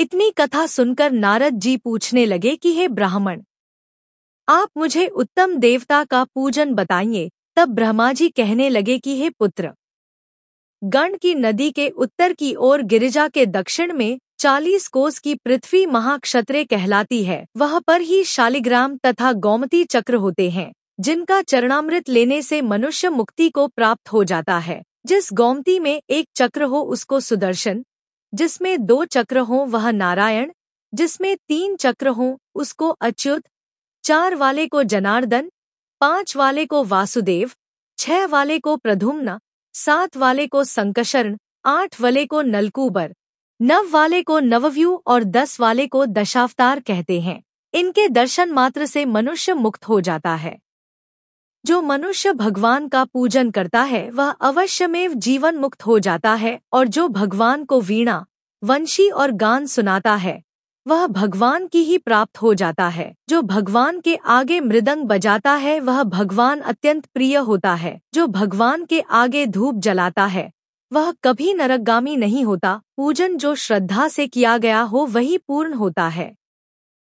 इतनी कथा सुनकर नारद जी पूछने लगे कि हे ब्राह्मण आप मुझे उत्तम देवता का पूजन बताइए तब ब्रह्मा जी कहने लगे कि हे पुत्र गण की नदी के उत्तर की ओर गिरिजा के दक्षिण में चालीस कोस की पृथ्वी महाक्षत्रे कहलाती है वह पर ही शालिग्राम तथा गौमती चक्र होते हैं जिनका चरणामृत लेने से मनुष्य मुक्ति को प्राप्त हो जाता है जिस गौमती में एक चक्र हो उसको सुदर्शन जिसमें दो चक्र हों वह नारायण जिसमें तीन चक्र हों उसको अच्युत चार वाले को जनार्दन पांच वाले को वासुदेव छह वाले को प्रधुम्न सात वाले को संकशर्ण आठ वाले को नलकूबर नव वाले को नवव्यू और दस वाले को दशावतार कहते हैं इनके दर्शन मात्र से मनुष्य मुक्त हो जाता है जो मनुष्य भगवान का पूजन करता है वह अवश्यमेव जीवन मुक्त हो जाता है और जो भगवान को वीणा वंशी और गान सुनाता है वह भगवान की ही प्राप्त हो जाता है जो भगवान के आगे मृदंग बजाता है वह भगवान अत्यंत प्रिय होता है जो भगवान के आगे धूप जलाता है वह कभी नरकगामी नहीं होता पूजन जो श्रद्धा से किया गया हो वही पूर्ण होता है